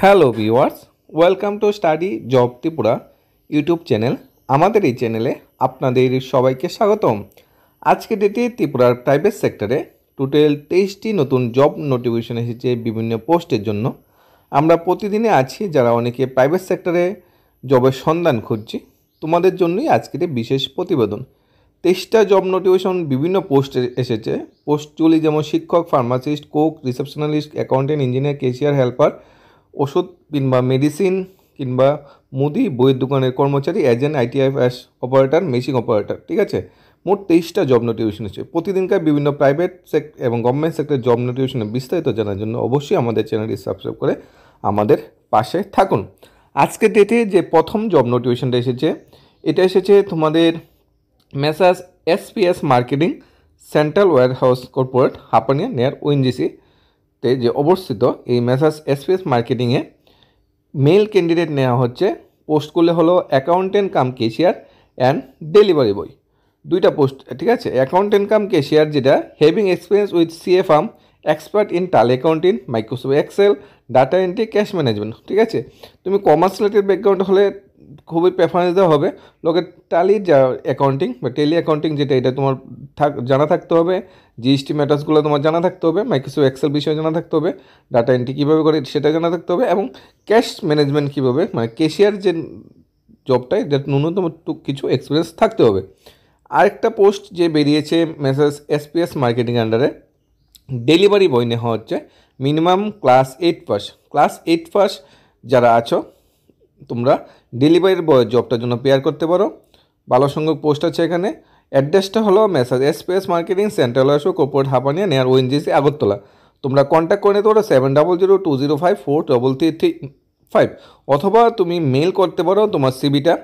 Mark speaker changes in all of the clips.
Speaker 1: hello viewers welcome to study job Tripura YouTube channel আমাদের এই চ্যানেলে আপনাদের সবাইকে স্বাগতম আজকে ডেটে ত্রিপুরার প্রাইভেট সেক্টরে টোটাল তেইশটি নতুন জব নোটিফিকেশন এসেছে বিভিন্ন পোস্টের জন্য আমরা প্রতিদিনে আছি যারা অনেকে প্রাইভেট সেক্টরে জবের সন্ধান খুঁজছি তোমাদের জন্যই আজকের বিশেষ প্রতিবেদন তেইশটা জব নোটিফিকেশন বিভিন্ন পোস্টে এসেছে পোস্টগুলি যেমন শিক্ষক pharmacist cook receptionist accountant engineer cashier helper ওষুধ কিংবা মেডিসিন কিংবা মুদি বইয়ের দোকানের কর্মচারী অ্যাজেন্ট আইটিআই অ্যাস অপারেটর মেশিং অপারেটর ঠিক আছে মোট তেইশটা জব নোটিফিকেশন হচ্ছে প্রতিদিনকার বিভিন্ন প্রাইভেট সেক্টর এবং গভর্নমেন্ট সেক্টরের জব নোটিফিকেশনে বিস্তারিত জানার জন্য অবশ্যই আমাদের চ্যানেলটি সাবস্ক্রাইব করে আমাদের পাশে থাকুন আজকের ডেটে যে প্রথম জব নোটিফিকেশনটা এসেছে এটা এসেছে তোমাদের messrs SPS marketing central warehouse corporate Hapania near ONGC যে অবস্থিত এই মেসাজ এসপিএস মার্কেটিংয়ে মেল ক্যান্ডিডেট নেওয়া হচ্ছে পোস্ট করলে হলো accountant cum cashier and delivery boy দুইটা পোস্ট ঠিক আছে অ্যাকাউন্টেন্ট কাম কেশিয়ার যেটা having experience with CA firm expert in Tally accounting Microsoft Excel data entry cash management ঠিক আছে তুমি কমার্স রিলেটেড ব্যাকগ্রাউন্ড হলে খুবই প্রেফারেন্স দেওয়া হবে লোকে টালির যা অ্যাকাউন্টিং বা টেলি অ্যাকাউন্টিং যেটা এটা তোমার থাক জানা থাকতে হবে জিএসটি ম্যাটার্সগুলো তোমার জানা থাকতে হবে মাইক্রোসো এক্সেল বিষয়ে জানা থাকতে হবে ডাটা এন্ট্রি কীভাবে করে সেটা জানা থাকতে হবে এবং ক্যাশ ম্যানেজমেন্ট কীভাবে মানে ক্যাশিয়ার যে জবটা এটা ন্যূনতম কিছু এক্সপিরিয়েন্স থাকতে হবে আরেকটা পোস্ট যে বেরিয়েছে মেসেজ এসপিএস মার্কেটিং আন্ডারে ডেলিভারি বয় নেওয়া হচ্ছে minimum class eight pass class eight pass যারা আছো তোমরা ডেলিভারির বয় জবটার জন্য পেয়ার করতে পারো ভালো সংখ্যক পোস্ট আছে এখানে অ্যাড্রেসটা হলো মেসাজ এসপিএস মার্কেটিং সেন্ট্রাল আসো কোপোর্ট হাপানিয়া নেয়ার ওএনজিসি আগরতলা তোমরা কন্ট্যাক্ট করে নিতে পারো seven double zero two zero five four double three three five অথবা তুমি মেল করতে পারো তোমার সিবিটা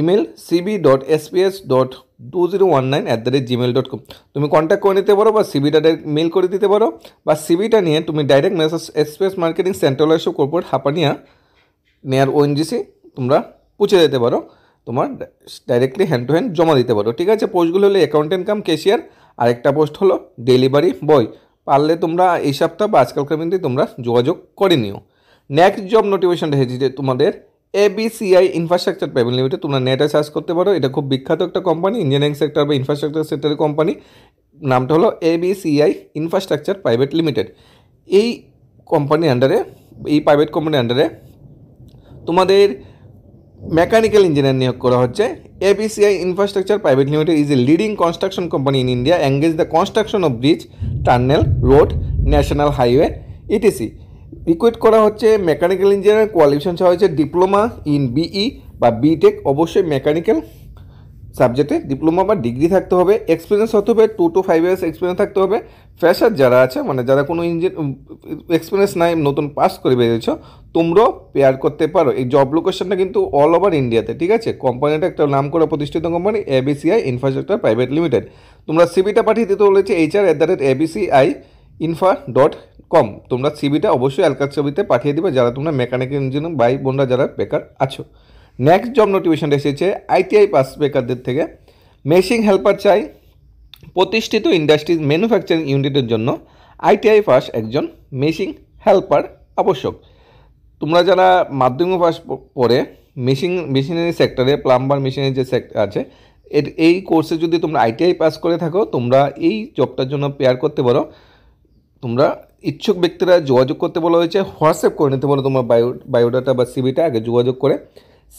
Speaker 1: email CV dot SPS dot two zero one nine at the rate Gmail dot com তুমি কন্ট্যাক্ট করে নিতে পারো বা সিবিটা মেল করে দিতে পারো বা সিবিটা নিয়ে তুমি direct message SPS marketing central এসব কোপোর্ট হাপানিয়া নেয়ার ওএনজিসি তোমরা পুছে দিতে পারো তোমার ডাইরেক্টলি হ্যান্ড টু হ্যান্ড জমা দিতে পারো ঠিক আছে পোস্টগুলো হলো অ্যাকাউন্টেন্ট কাম ক্যাশিয়ার আরেকটা পোস্ট হলো ডেলিভারি বয় পারলে তোমরা এই সপ্তাহ বা আজকালকার কিন্তু তোমরা যোগাযোগ করে নিও নেক্সট জব নোটিফিকেশনটা এসেছে যে তোমাদের এবিসিআই ইনফ্রাস্ট্রাকচার প্রাইভেট লিমিটেড তোমরা নেটে সার্চ করতে পারো এটা খুব বিখ্যাত একটা কোম্পানি ইঞ্জিনিয়ারিং সেক্টর বা ইনফ্রাস্ট্রাকচার সেক্টরের কোম্পানি নামটা হলো এবিসিআই ইনফ্রাস্ট্রাকচার প্রাইভেট লিমিটেড এই কোম্পানির আন্ডারে এই প্রাইভেট কোম্পানির আন্ডারে তোমাদের মেকানিক্যাল ইঞ্জিনিয়ার নিয়োগ করা হচ্ছে ABCI infrastructure private limited is a leading construction company in India engage the construction of bridge tunnel road national highway ETC request করা হচ্ছে মেকানিক্যাল ইঞ্জিনিয়ারের কোয়ালিফিকেশন ছাড়া হচ্ছে ডিপ্লোমা ইন বিই বা বিটেক অবশ্যই মেকানিক্যাল সাবজেক্টে ডিপ্লোমা বা ডিগ্রি থাকতে হবে এক্সপিরিয়েন্স হতে হবে two two five years experience থাকতে হবে ফ্রেশার যারা আছে মানে যারা কোনো ইঞ্জিন এক্সপিরিয়েন্স নাই নতুন পাস করে বেরিয়েছ তোমরাও পেয়ার করতে পারো এই জব লোকেশনটা কিন্তু অল ওভার ইন্ডিয়াতে ঠিক আছে কোম্পানিটা একটা নাম করা প্রতিষ্ঠিত company ABCI infrastructure private limited তোমরা সিবিটা পাঠিয়ে দিতে বলেছে HR at the rate ABCI infra dot com তোমরা সিবিটা অবশ্যই অ্যালকার ছবিতে পাঠিয়ে দিবে যারা তোমরা মেকানিক্যাল ইঞ্জিনিয়ার বাই বোনরা যারা বেকার আছো নেক্সট জব নোটিফিকেশানটা এসেছে আইটিআই পাস বেকারদের থেকে মেশিং হেল্পার চাই প্রতিষ্ঠিত ইন্ডাস্ট্রিজ ম্যানুফ্যাকচারিং ইউনিটের জন্য আইটিআই পাস একজন মেশিং হেল্পার আবশ্যক তোমরা যারা মাধ্যমিক পাস পরে মেশিন মেশিনারি সেক্টরে প্লাম্বার মেশিনের যে সেক্টর আছে এর এই কোর্সে যদি তোমরা আইটিআই পাস করে থাকো তোমরা এই জবটার জন্য পেয়ার করতে পারো তোমরা ইচ্ছুক ব্যক্তিরা যোগাযোগ করতে বলা হয়েছে হোয়াটসঅ্যাপ করে নিতে বলো তোমার বায়ো বায়োডাটা বা সিবিটা আগে যোগাযোগ করে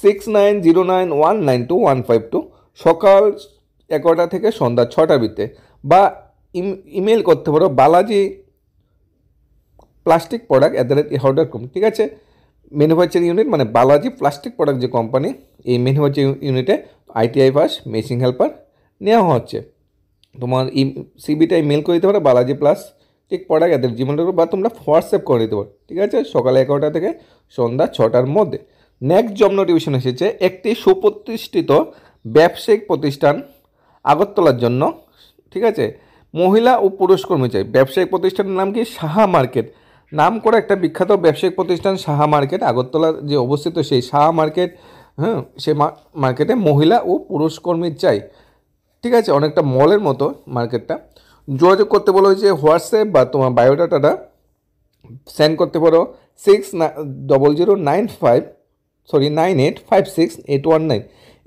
Speaker 1: six nine zero nine one nine two one five two সকাল এগারোটা থেকে সন্ধ্যা ছটা বিতে বা ইমেল করতে পারো Balaji plastic product at the rate Yahoo dot com ঠিক আছে ম্যানুফ্যাকচারিং ইউনিট মানে বালাজি প্লাস্টিক প্রোডাক্ট যে কোম্পানি এই ম্যানুফ্যাকচারিং ইউনিটে আইটিআই পাস মেশিন হেল্পার নেওয়া হচ্ছে তোমার ই সিবিটা মেল করে দিতে পারো Balaji plastic product at the Gmail বা তোমরা হোয়াটসঅ্যাপ করে দিতে পারো ঠিক আছে সকালে এগারোটা থেকে সন্ধ্যা ছটার মধ্যে নেক্সট জব নোটিফিকেশন এসেছে একটি সুপ্রতিষ্ঠিত ব্যবসায়িক প্রতিষ্ঠান আগরতলার জন্য ঠিক আছে মহিলা ও পুরুষ কর্মচারী ব্যবসায়িক প্রতিষ্ঠানের নাম কি সাহা মার্কেট নাম করে একটা বিখ্যাত ব্যবসায়িক প্রতিষ্ঠান সাহা মার্কেট আগরতলার যে অবস্থিত সেই সাহা মার্কেট হ্যাঁ সে মার্কেটে মহিলা ও পুরুষ কর্মীর চাই ঠিক আছে অনেকটা মলের মতো মার্কেটটা যোগাযোগ করতে বলো হয়েছে হোয়াটসঅ্যাপ বা তোমার বায়োডাটাটা সেন্ড করতে পারো six double zero nine five sorry nine eight five six eight one nine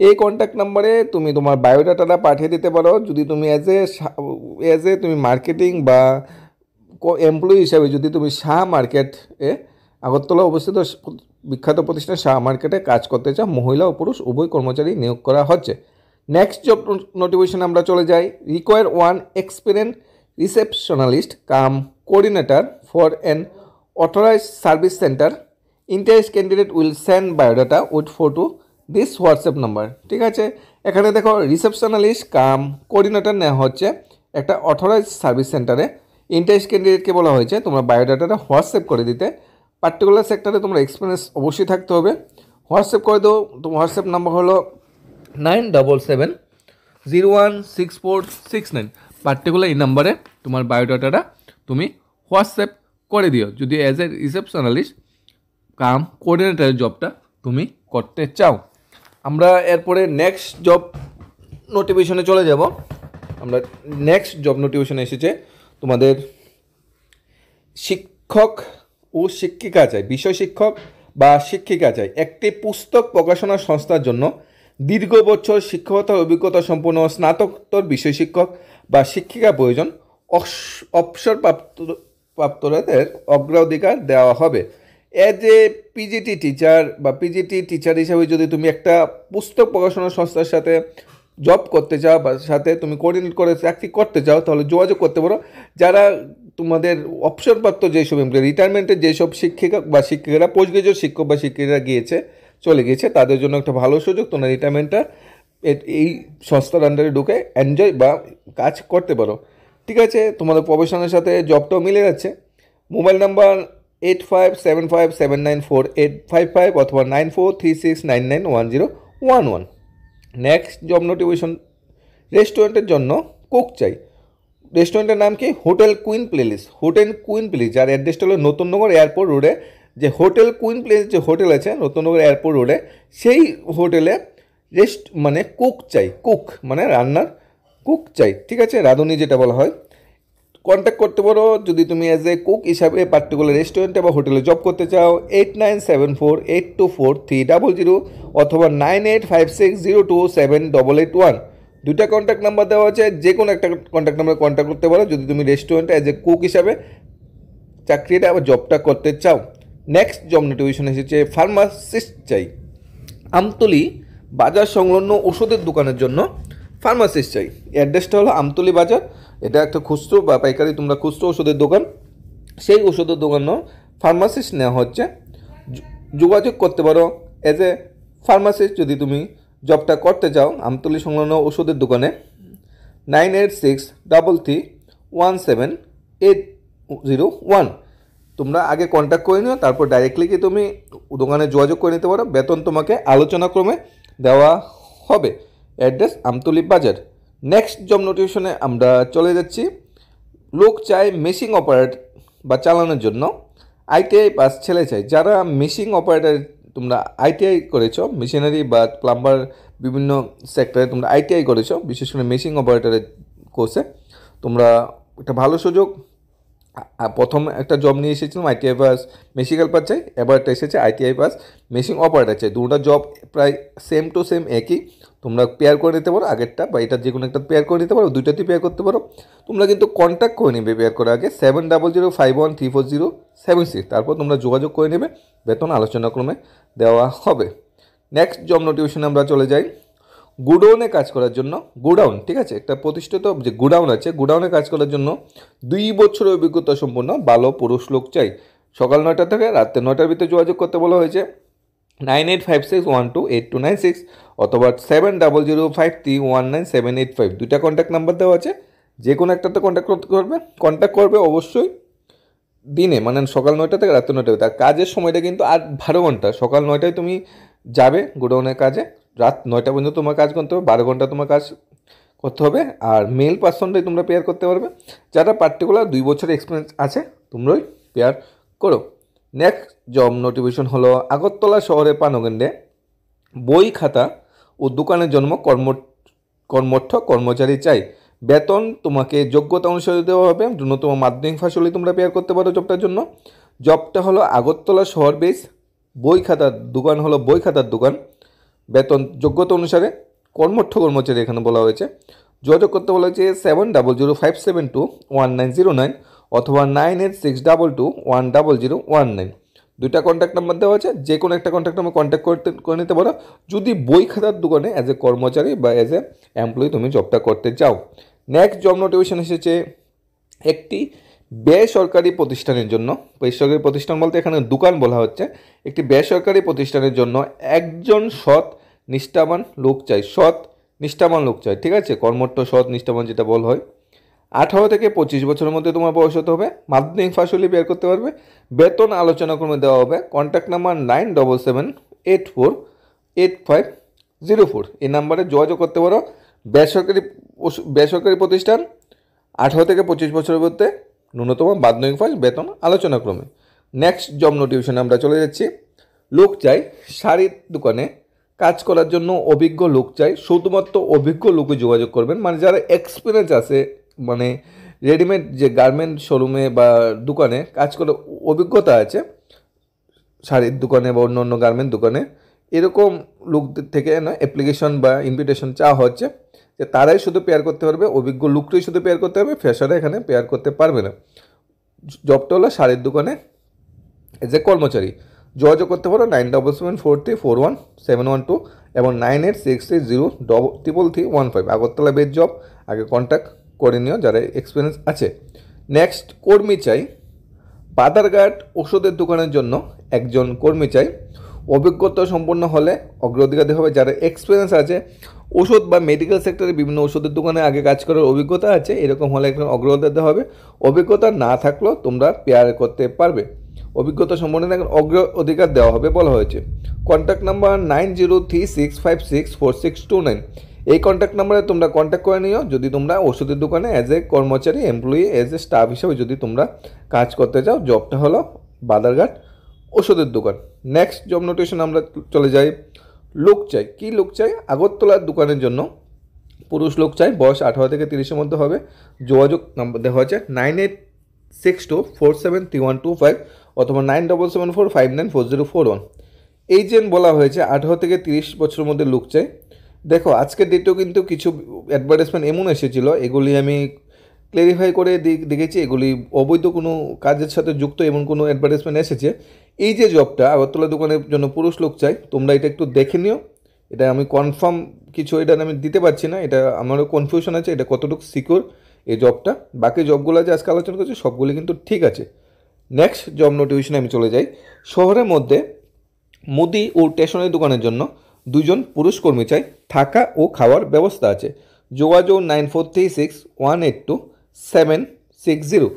Speaker 1: এই কন্ট্যাক্ট নাম্বারে তুমি তোমার বায়োডাটাটা পাঠিয়ে দিতে পারো যদি তুমি অ্যাজ এ অ্যাজ এ তুমি মার্কেটিং বা এমপ্লয়ি হিসাবে যদি তুমি শাহ মার্কেট এ আগরতলা অবস্থিত বিখ্যাত প্রতিষ্ঠান শাহ মার্কেটে কাজ করতে চাও মহিলা ও পুরুষ উভয় কর্মচারী নিয়োগ করা হচ্ছে নেক্সট জব নোটিফিকেশন আমরা চলে যাই require one experience receptionist cum coordinator for an authorized service centre interest candidate will send biodata with photo this WhatsApp number ঠিক আছে এখানে দেখো রিসেপশনালিস্ট কাম কোঅর্ডিনেটর নেওয়া হচ্ছে একটা অথরাইজ সার্ভিস সেন্টারে ইন্টারেস্ট ক্যান্ডিডেটকে বলা হয়েছে তোমরা বায়োডাটাটা হোয়াটসঅ্যাপ করে দিতে পার্টিকুলার সেক্টরে তোমরা এক্সপিরিয়েন্স অবশ্যই থাকতে হবে হোয়াটসঅ্যাপ করে দেবো তোমার হোয়াটসঅ্যাপ নাম্বার হলো nine double seven zero one six four six nine particular এই নাম্বারে তোমার বায়োডাটাটা তুমি হোয়াটসঅ্যাপ করে দিও যদি অ্যাজ এ রিসেপশনালিস্ট কাম কোঅর্ডিনেটার জবটা তুমি করতে চাও আমরা এরপরে নেক্সট জব নোটিফিকেশনে চলে যাব আমরা নেক্সট জব নোটিফিকেশন এসেছে তোমাদের শিক্ষক ও শিক্ষিকা চাই বিষয় শিক্ষক বা শিক্ষিকা চাই একটি পুস্তক প্রকাশনা সংস্থার জন্য দীর্ঘ বছর শিক্ষকতার অভিজ্ঞতা সম্পন্ন স্নাতকোত্তর বিষয় শিক্ষক বা শিক্ষিকা প্রয়োজন অবসরপ্রাপ্ত প্রাপ্তরাদের অগ্রাধিকার দেওয়া হবে অ্যাজ এ পিজিটি টিচার বা পিজিটি টিচার হিসাবে যদি তুমি একটা পুস্তক প্রকাশনা সংস্থার সাথে জব করতে চাও বা সাথে তুমি কোঅর্ডিনেট করে চাকরি করতে চাও তাহলে যোগাযোগ করতে পারো যারা তোমাদের অবসরপ্রাপ্ত যেসব এমপ্লয় রিটায়ারমেন্টের যেসব শিক্ষিকা বা শিক্ষিকারা পোস্ট গ্রাজুয়েট শিক্ষক বা শিক্ষিকারা গিয়েছে চলে গিয়েছে তাদের জন্য একটা ভালো সুযোগ তোমরা রিটায়ারমেন্টটা এই সংস্থার আন্ডারে ঢুকে এনজয় বা কাজ করতে পারো ঠিক আছে তোমাদের প্রফেশনের সাথে জবটাও মিলে যাচ্ছে mobile number eight five seven five seven nine four eight five five অথবা nine four three six nine nine one zero one one next job notification রেস্টুরেন্টের জন্য কুক চাই রেস্টুরেন্টের নাম কি hotel queen palace hotel queen place যার অ্যাড্রেসটা হলো নতুননগর এয়ারপোর্ট রোডে যে হোটেল কুইন প্লেস যে হোটেল আছে নতুনগর এয়ারপোর্ট রোডে সেই হোটেলে রেস্ট মানে কুক চাই কুক মানে রান্নার কুক চাই ঠিক আছে রাঁধুনি যেটা বলা হয় কন্ট্যাক্ট করতে পারো যদি তুমি অ্যাজ এ কুক হিসাবে পার্টিকুলার রেস্টুরেন্টে বা হোটেলে জব করতে চাও eight nine seven four eight two four three double zero অথবা nine eight five six zero two seven double eight one দুইটা কন্ট্যাক্ট নাম্বার দেওয়া আছে যে কোনো একটা কন্ট্যাক্ট নাম্বারে কন্ট্যাক্ট করতে পারো যদি তুমি রেস্টুরেন্টে অ্যাজ এ কুক হিসাবে চাকরিটা বা জবটা করতে চাও নেক্সট জব নোটিফিকেশন এসেছে ফার্মাসিস্ট চাই আমতলি বাজার সংলগ্ন ওষুধের দোকানের জন্য ফার্মাসিস্ট চাই অ্যাড্রেসটা হলো আমতলি বাজার এটা একটা খুচরো বা পাইকারি তোমরা খুচরো ওষুধের দোকান সেই ওষুধের দোকানও ফার্মাসিস্ট নেওয়া হচ্ছে যোগাযোগ করতে পারো এজ এ ফার্মাসিস্ট যদি তুমি জবটা করতে চাও আমতলি সংলগ্ন ওষুধের দোকানে nine eight six double three one seven eight zero one তোমরা আগে কন্ট্যাক্ট করে নিও তারপর ডাইরেক্টলি কি তুমি দোকানে যোগাযোগ করে নিতে পারো বেতন তোমাকে আলোচনাক্রমে দেওয়া হবে অ্যাড্রেস আমতলি বাজার নেক্সট জব নোটিফিকেশনে আমরা চলে যাচ্ছি লোক চায় মেশিং অপারেট বা চালানোর জন্য আইটিআই পাস ছেলে চাই যারা মেশিং অপারেটার তোমরা আইটিআই করেছো মেশিনারি বা প্লাম্বার বিভিন্ন সেক্টরে তোমরা আইটিআই করেছো বিশেষ করে মেশিং অপারেটারের কোর্সে তোমরা একটা ভালো সুযোগ প্রথম একটা জব নিয়ে এসেছিলাম আইটিআই পাস মেশিক্যাল পাস চাই এবারটা এসেছে আইটিআই পাস মেশিং অপারেটার চাই দুটো জব প্রায় সেম টু সেম একই তোমরা পেয়ার করে নিতে পারো আগেরটা বা এটা যে কোনো একটা পেয়ার করে নিতে পারো দুইটাতে পেয়ার করতে পারো তোমরা কিন্তু কন্ট্যাক্ট করে নেবে পেয়ার করার আগে seven double zero five one three four zero seven six তারপর তোমরা যোগাযোগ করে নেবে বেতন আলোচনাক্রমে দেওয়া হবে নেক্সট জব নোটিফিকেশন আমরা চলে যাই গুডাউনে কাজ করার জন্য গুডাউন ঠিক আছে একটা প্রতিষ্ঠিত যে গুডাউন আছে গুডাউনে কাজ করার জন্য দুই বছরের অভিজ্ঞতা সম্পন্ন ভালো পুরুষ লোক চাই সকাল নয়টা থেকে রাত্রে নয়টার ভিতরে যোগাযোগ করতে বলা হয়েছে nine eight five six one two eight two nine six অথবা seven double zero five three one nine seven eight five দুইটা কন্ট্যাক্ট নাম্বার দেওয়া আছে যে কোনো একটাতে কন্ট্যাক্ট করতে করবে কন্ট্যাক্ট করবে অবশ্যই দিনে মানে সকাল নয়টা থেকে রাত্রি নয়টা তার কাজের সময়টা কিন্তু আর বারো ঘন্টা সকাল নয়টায় তুমি যাবে গোডাউনের কাজে রাত নয়টা পর্যন্ত তোমার কাজ করতে হবে বারো ঘন্টা তোমার কাজ করতে হবে আর মেল পার্সনটাই তোমরা পেয়ার করতে পারবে যারা পার্টিকুলার দুই বছরের এক্সপিরিয়েন্স আছে তোমরাই পেয়ার করো নেক্সট জব নোটিফিকেশন হলো আগরতলা শহরে পানগেন্ডে বই খাতা ও দোকানের জন্ম কর্ম কর্মর্থ কর্মচারী চাই বেতন তোমাকে যোগ্যতা অনুসারে দেওয়া হবে ন্যূনতম মাধ্যমিক ফাঁসলে তোমরা পেয়ার করতে পারো জবটার জন্য জবটা হলো আগরতলা শহর বেস বই খাতার দোকান হলো বই খাতার দোকান বেতন যোগ্যতা অনুসারে কর্মঠ কর্মচারী এখানে বলা হয়েছে যোগাযোগ করতে বলা হয়েছে seven double zero five seven two one nine zero nine অথবা nine eight six double two one double zero one nine দুইটা কন্ট্যাক্ট নাম্বার দেওয়া আছে যে কোনো একটা কন্ট্যাক্ট নাম্বার কন্ট্যাক্ট করতে করে নিতে পারো যদি বই খাতার দোকানে অ্যাজ এ কর্মচারী বা অ্যাজ এ এমপ্লয়ি তুমি জবটা করতে চাও নেক্সট জব নোটিফিকেশন এসেছে একটি বেসরকারি প্রতিষ্ঠানের জন্য বেসরকারি প্রতিষ্ঠান বলতে এখানে দোকান বলা হচ্ছে একটি বেসরকারি প্রতিষ্ঠানের জন্য একজন সৎ নিষ্ঠাবান লোক চাই সৎ নিষ্ঠাবান লোক চাই ঠিক আছে কর্মঠ সৎ নিষ্ঠাবান যেটা বল হয় আঠারো থেকে পঁচিশ বছরের মধ্যে তোমার বয়স হতে হবে মাধ্যমিক ফাঁসলি বের করতে পারবে বেতন আলোচনা ক্রমে দেওয়া হবে contact number nine double seven eight four eight five zero four এই নাম্বারে যোগাযোগ করতে পারো বেসরকারি বেসরকারি প্রতিষ্ঠান আঠারো থেকে পঁচিশ বছরের মধ্যে ন্যূনতম মাধ্যমিক ফাঁস বেতন আলোচনা ক্রমে নেক্সট জব নোটিফিকেশনে আমরা চলে যাচ্ছি লোক চাই শাড়ির দোকানে কাজ করার জন্য অভিজ্ঞ লোক চাই শুধুমাত্র অভিজ্ঞ লোকে যোগাযোগ করবেন মানে যারা এক্সপিরিয়েন্স আছে মানে রেডিমেড যে গার্মেন্ট শোরুমে বা দোকানে কাজ করে অভিজ্ঞতা আছে শাড়ির দোকানে বা অন্য অন্য গার্মেন্ট দোকানে এরকম লোকদের থেকে না অ্যাপ্লিকেশন বা ইনভিটেশন চাওয়া হচ্ছে যে তারাই শুধু পেয়ার করতে পারবে অভিজ্ঞ লুকটাই শুধু পেয়ার করতে পারবে ফ্যাশনে এখানে পেয়ার করতে পারবে না জবটা হলো শাড়ির দোকানে এজ এ কর্মচারী যোগাযোগ করতে পারো nine double seven four three four one seven one two এবং nine eight six three zero double triple three one five Agartala base job আগে কন্ট্যাক্ট করে নিও যারা এক্সপিরিয়েন্স আছে নেক্সট কর্মী চাই বাদারঘাট ওষুধের দোকানের জন্য একজন কর্মী চাই অভিজ্ঞতা সম্পন্ন হলে অগ্রাধিকার হবে যারা এক্সপিরিয়েন্স আছে ওষুধ বা মেডিকেল সেক্টরে বিভিন্ন ওষুধের দোকানে আগে কাজ করার অভিজ্ঞতা আছে এরকম হলে এখানে অগ্রাধিকার দেওয়া হবে অভিজ্ঞতা না থাকলেও তোমরা পেয়ার করতে পারবে অভিজ্ঞতা সম্বন্ধে এখন অগ্র অধিকার দেওয়া হবে বলা হয়েছে contact number nine zero three six five six four six two nine এই কন্ট্যাক্ট নাম্বারে তোমরা কন্ট্যাক্ট করে নিও যদি তোমরা ওষুধের দোকানে অ্যাজ এ কর্মচারী এমপ্লয়ি অ্যাজ এ স্টাফ হিসেবে যদি তোমরা কাজ করতে চাও জবটা হলো বাদারঘাট ওষুধের দোকান নেক্সট জব নোটিশন আমরা চলে যাই লোক চাই কী লোক চাই আগরতলার দোকানের জন্য পুরুষ লোক চাই বয়স আঠারো থেকে তিরিশের মধ্যে হবে যোগাযোগ নাম্বার দেওয়া হয়েছে nine eight six two four seven three one two five অথবা nine double seven four five nine four zero four one এই যে বলা হয়েছে আঠারো থেকে তিরিশ বছরের মধ্যে লোক চাই দেখো আজকের ডেটেও কিন্তু কিছু অ্যাডভার্টাইজমেন্ট এমন এসেছিলো এগুলি আমি ক্লেরিফাই করে দেখেছি এগুলি অবৈধ কোনো কাজের সাথে যুক্ত এমন কোনো অ্যাডভার্টাইজমেন্ট এসেছে এই যে জবটা আগরতলা দোকানের জন্য পুরুষ লোক চাই তোমরা এটা একটু দেখে নিও এটা আমি কনফার্ম কিছু এটা আমি দিতে পারছি না এটা আমারও কনফিউশন আছে এটা কতটুকু সিকিউর এই জবটা বাকি জবগুলো যে আজকে আলোচনা করছি সবগুলি কিন্তু ঠিক আছে নেক্সট জব নোটিফিকেশনে আমি চলে যাই শহরের মধ্যে মুদি ও স্টেশনারি দোকানের জন্য দুজন পুরুষ কর্মী চাই থাকা ও খাওয়ার ব্যবস্থা আছে যোগাযোগ nine four three six one eight two seven six zero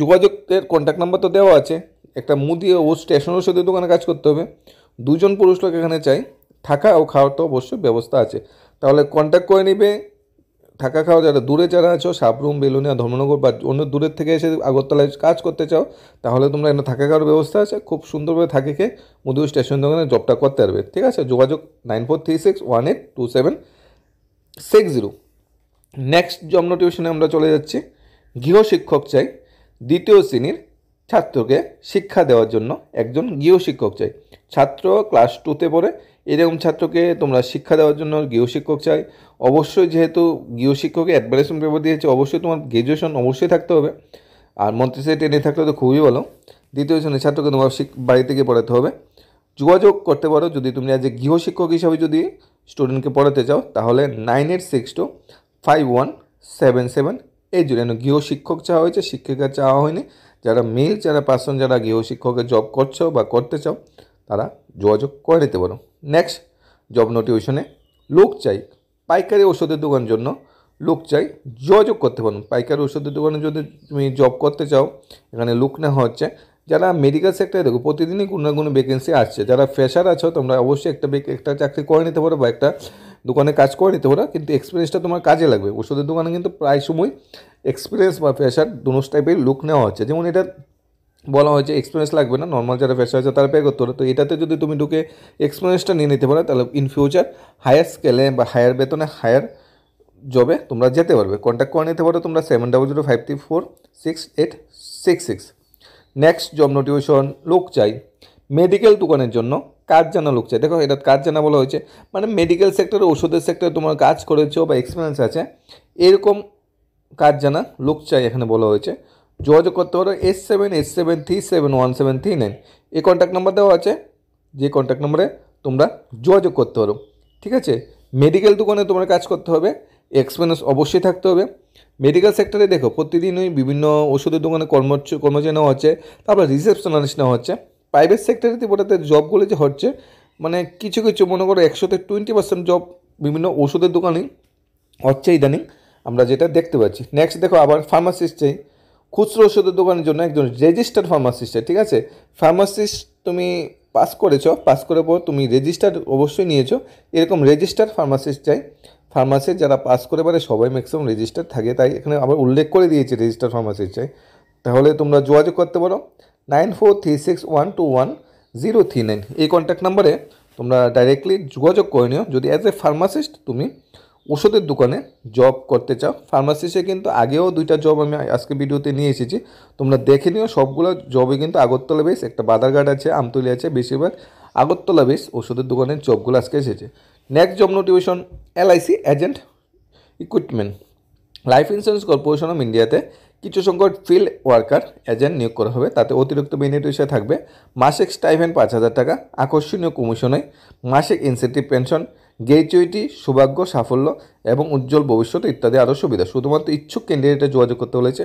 Speaker 1: যোগাযোগের কন্ট্যাক্ট নাম্বার তো দেওয়া আছে একটা মুদি ও স্টেশনারি সাথে দোকানে কাজ করতে হবে দুজন পুরুষ লোক এখানে চাই থাকা ও খাওয়ার তো অবশ্যই ব্যবস্থা আছে তাহলে কন্ট্যাক্ট করে নেবে থাকা খাওয়া যারা দূরে যারা আছো সাবরুম বেলুনিয়া ধর্মনগর বা অন্য দূরের থেকে এসে আগরতলায় কাজ করতে চাও তাহলে তোমরা এখানে থাকা খাওয়ার ব্যবস্থা আছে খুব সুন্দরভাবে থাকে খেয়ে মধু স্টেশন দোকানে জবটা করতে পারবে ঠিক আছে যোগাযোগ nine four three six one eight two seven six zero next job নোটিফিকেশনে আমরা চলে যাচ্ছি গৃহশিক্ষক চাই দ্বিতীয় শ্রেণীর ছাত্রকে শিক্ষা দেওয়ার জন্য একজন গৃহশিক্ষক চাই ছাত্র ক্লাস টুতে পড়ে এরকম ছাত্রকে তোমরা শিক্ষা দেওয়ার জন্য গৃহশিক্ষক চাই অবশ্যই যেহেতু গৃহশিক্ষকে অ্যাডভার্টাইজমেন্ট পেপার দিয়েছে অবশ্যই তোমার গ্র্যাজুয়েশন অবশ্যই থাকতে হবে আর মন্ত্রী টেনে থাকলে তো খুবই ভালো দ্বিতীয় শ্রেণীর ছাত্রকে তোমার বাড়ি থেকে পড়াতে হবে যোগাযোগ করতে পারো যদি তুমি আজ গৃহশিক্ষক হিসাবে যদি স্টুডেন্টকে পড়াতে চাও তাহলে nine eight six two five one seven seven এই জন্য গৃহশিক্ষক চাওয়া হয়েছে শিক্ষিকা চাওয়া হয়নি যারা মেল যারা পার্সন যারা গৃহশিক্ষকের জব করছো বা করতে চাও তারা যোগাযোগ করে নিতে পারো নেক্সট জব নোটিফিকেশনে লোক চাই পাইকারি ওষুধের দোকানের জন্য লোক চাই যোগাযোগ করতে পারুন পাইকারি ওষুধের দোকানে যদি তুমি জব করতে চাও এখানে লোক নেওয়া হচ্ছে যারা মেডিকেল সেক্টরে দেখো প্রতিদিনই কোনো না কোনো ভ্যাকেন্সি আসছে যারা ফ্রেশার আছো তোমরা অবশ্যই একটা একটা চাকরি করে নিতে পারো বা একটা দোকানে কাজ করে নিতে পারো কিন্তু এক্সপিরিয়েন্সটা তোমার কাজে লাগবে ওষুধের দোকানে কিন্তু প্রায় সময় এক্সপিরিয়েন্স বা ফ্রেশার দুনো টাইপের লুক নেওয়া হচ্ছে যেমন এটা বলা হয়েছে এক্সপিরিয়েন্স লাগবে না নর্মাল যারা ফ্রেশার আছে তারা পে করতে পারে তো এটাতে যদি তুমি ঢুকে এক্সপিরিয়েন্সটা নিয়ে নিতে পারো তাহলে ইন ফিউচার হায়ার স্কেলে বা হায়ার বেতনে হায়ার জবে তোমরা যেতে পারবে কন্ট্যাক্ট করে নিতে পারো তোমরা seven double zero five three four six eight six six next job notification লোক চাই মেডিকেল দোকানের জন্য কাজ জানা লোক চাই দেখো এটা কাজ জানা বলা হয়েছে মানে মেডিকেল সেক্টরে ওষুধের সেক্টরে তোমার কাজ করেছো বা এক্সপিরিয়েন্স আছে এরকম কাজ জানা লোক চাই এখানে বলা হয়েছে যোগাযোগ করতে পারো S seven S seven three seven one seven three nine এই কন্ট্যাক্ট নাম্বার দেওয়া আছে যে কন্ট্যাক্ট নাম্বারে তোমরা যোগাযোগ করতে পারো ঠিক আছে মেডিকেল দোকানে তোমার কাজ করতে হবে এক্সপিরিয়েন্স অবশ্যই থাকতে হবে মেডিকেল সেক্টরে দেখো প্রতিদিনই বিভিন্ন ওষুধের দোকানে কর্ম কর্মচারী নেওয়া হচ্ছে তারপর রিসেপশনালিস্ট নেওয়া হচ্ছে প্রাইভেট সেক্টরে ওটাতে জবগুলো যে হচ্ছে মানে কিছু কিছু মনে করো একশোতে টোয়েন্টি পার্সেন্ট জব বিভিন্ন ওষুধের দোকানেই হচ্ছে ইদানিং আমরা যেটা দেখতে পাচ্ছি নেক্সট দেখো আবার ফার্মাসিস্ট চাই খুচরো ওষুধের দোকানের জন্য একজন রেজিস্টার্ড ফার্মাসিস্ট ঠিক আছে ফার্মাসিস্ট তুমি পাস করেছো পাস করার পর তুমি রেজিস্টার্ড অবশ্যই নিয়েছো এরকম রেজিস্টার্ড ফার্মাসিস্ট চাই ফার্মাসিস্ট যারা পাস করে পারে সবাই ম্যাক্সিমাম রেজিস্টার থাকে তাই এখানে আবার উল্লেখ করে দিয়েছি রেজিস্টার ফার্মাসিস্ট চাই তাহলে তোমরা যোগাযোগ করতে পারো nine four three six one two one zero three nine এই কন্ট্যাক্ট নাম্বারে তোমরা ডাইরেক্টলি যোগাযোগ করে নিও যদি অ্যাজ এ ফার্মাসিস্ট তুমি ওষুধের দোকানে জব করতে চাও ফার্মাসিসে কিন্তু আগেও দুইটা জব আমি আজকে ভিডিওতে নিয়ে এসেছি তোমরা দেখে নিও সবগুলো জবে কিন্তু আগরতলা বেশ একটা বাদারঘাট আছে আমতলি আছে বেশিরভাগ আগরতলা বেশ ওষুধের দোকানের জবগুলো আজকে এসেছে next job notification LIC agent equipment life insurance corporation of ইন্ডিয়াতে কিছু সংখ্যক ফিল্ড ওয়ার্কার এজেন্ট নিয়োগ করা হবে তাতে অতিরিক্ত হিসেবে থাকবে মাসিক স্টাইফেন্ড পাঁচ হাজার টাকা আকর্ষণীয় কমিশনে মাসিক ইনসেন্টিভ পেনশন গেটওয়েটি সৌভাগ্য সাফল্য এবং উজ্জ্বল ভবিষ্যৎ ইত্যাদি আরও সুবিধা শুধুমাত্র ইচ্ছুক ক্যান্ডিডেটে যোগাযোগ করতে বলেছে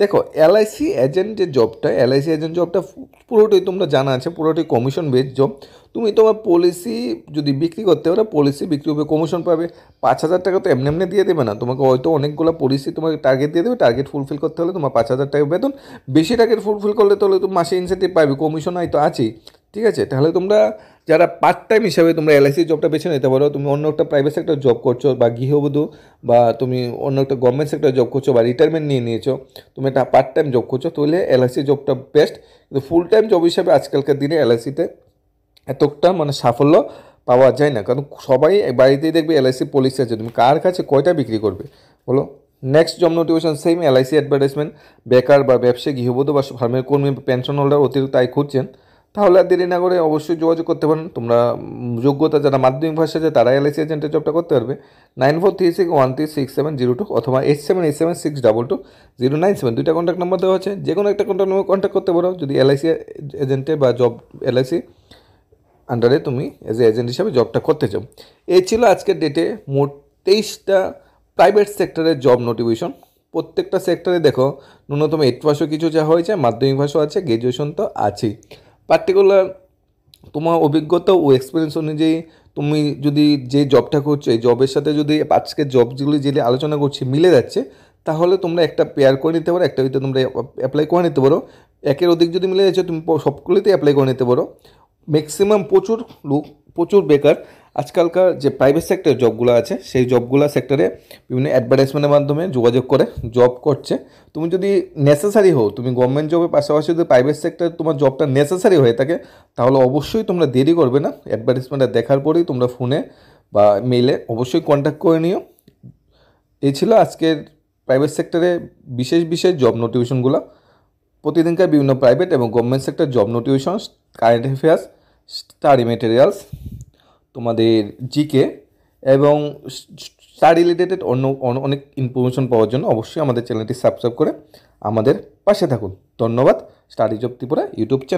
Speaker 1: দেখো এলআইসি এজেন্ট যে জবটা এলআইসি এজেন্ট জবটা পুরোটাই তোমরা জানা আছে পুরোটাই কমিশন বেস জব তুমি তোমার পলিসি যদি বিক্রি করতে পারো পলিসি বিক্রি হবে কমিশন পাবে পাঁচ হাজার টাকা তো এমনি এমনি দিয়ে দেবে না তোমাকে হয়তো অনেকগুলো পলিসি তোমাকে টার্গেট দিয়ে দেবে টার্গেট ফুলফিল করতে হলে তোমার পাঁচ হাজার টাকা বেতন বেশি টার্গেট ফুলফিল করলে তাহলে তুমি মাসে ইনসেন্টিভ পাবে কমিশন হয়তো আছেই ঠিক আছে তাহলে তোমরা যারা পার্ট টাইম হিসাবে তোমরা এলআইসি জবটা বেছে নিতে পারো তুমি অন্য একটা প্রাইভেট সেক্টর জব করছো বা গৃহবধূ বা তুমি অন্য একটা গভর্নমেন্ট সেক্টর জব করছো বা রিটায়ারমেন্ট নিয়ে নিয়েছো তুমি একটা পার্ট টাইম জব করছো তাহলে এলআইসি জবটা বেস্ট কিন্তু ফুল টাইম জব হিসাবে আজকালকার দিনে এলআইসিতে এতটা মানে সাফল্য পাওয়া যায় না কারণ সবাই বাড়িতেই দেখবে এলআইসি পলিসি আছে তুমি কার কাছে কয়টা বিক্রি করবে বলো next job notification same LIC advertisement বেকার বা ব্যবসায়ী গৃহবধূ বা ফার্মের কর্মী পেনশন হোল্ডার অতিরিক্ত আয় খুঁজছেন তাহলে আর দেরি না করে অবশ্যই যোগাযোগ করতে পারেন তোমরা যোগ্যতা যারা মাধ্যমিক ভাষা আছে তারা e এলআইসি এজেন্টের জবটা করতে পারবে nine four three six one three six seven zero two অথবা eight seven eight seven six double two zero nine seven দুইটা কন্ট্যাক্ট নাম্বার দেওয়া আছে যে কোনো একটা কন্ট্যাক্ট নাম্বার কন্ট্যাক্ট করতে পারো যদি e এলআইসি এজেন্টে বা জব এলআইসি আন্ডারে তুমি এজ এ এজেন্ট হিসাবে জবটা করতে চাও এই ছিল আজকের ডেটে মোট তেইশটা প্রাইভেট সেক্টরের জব নোটিফিকেশন প্রত্যেকটা সেক্টরে দেখো ন্যূনতম এইট পাসও কিছু যা হয়েছে মাধ্যমিক ভাষাও আছে গ্র্যাজুয়েশন তো আছেই পার্টিকুলার তোমার অভিজ্ঞতা ও এক্সপিরিয়েন্স অনুযায়ী তুমি যদি যে জবটা করছো এই জবের সাথে যদি আজকে জবগুলি যদি আলোচনা করছি মিলে যাচ্ছে তাহলে তোমরা একটা পেয়ার করে নিতে পারো একটা হয়তো তোমরা অ্যাপ্লাই করে নিতে পারো একের অধিক যদি মিলে যাচ্ছে তুমি সবগুলিতে অ্যাপ্লাই করে নিতে পারো ম্যাক্সিমাম প্রচুর লোক প্রচুর বেকার আজকালকার যে প্রাইভেট সেক্টর জবগুলো আছে সেই জবগুলো সেক্টরে বিভিন্ন অ্যাডভার্টাইজমেন্টের মাধ্যমে যোগাযোগ করে জব করছে তুমি যদি নেসেসারি হও তুমি গভর্নমেন্ট জবের পাশাপাশি যদি প্রাইভেট সেক্টরে তোমার জবটা নেসেসারি হয়ে থাকে তাহলে অবশ্যই তোমরা দেরি করবে না অ্যাডভার্টাইজমেন্টটা দেখার পরেই তোমরা ফোনে বা মেইলে অবশ্যই কন্ট্যাক্ট করে নিও এই ছিল আজকের প্রাইভেট সেক্টরে বিশেষ বিশেষ জব নোটিফিকেশনগুলো প্রতিদিনকার বিভিন্ন প্রাইভেট এবং government sector job notification current affairs study materials তোমাদের জিকে এবং স্টার রিলেটেড অন্য অনেক ইনফরমেশন পাওয়ার জন্য অবশ্যই আমাদের চ্যানেলটি সাবস্ক্রাইব করে আমাদের পাশে থাকুন ধন্যবাদ study job Tripura YouTube channel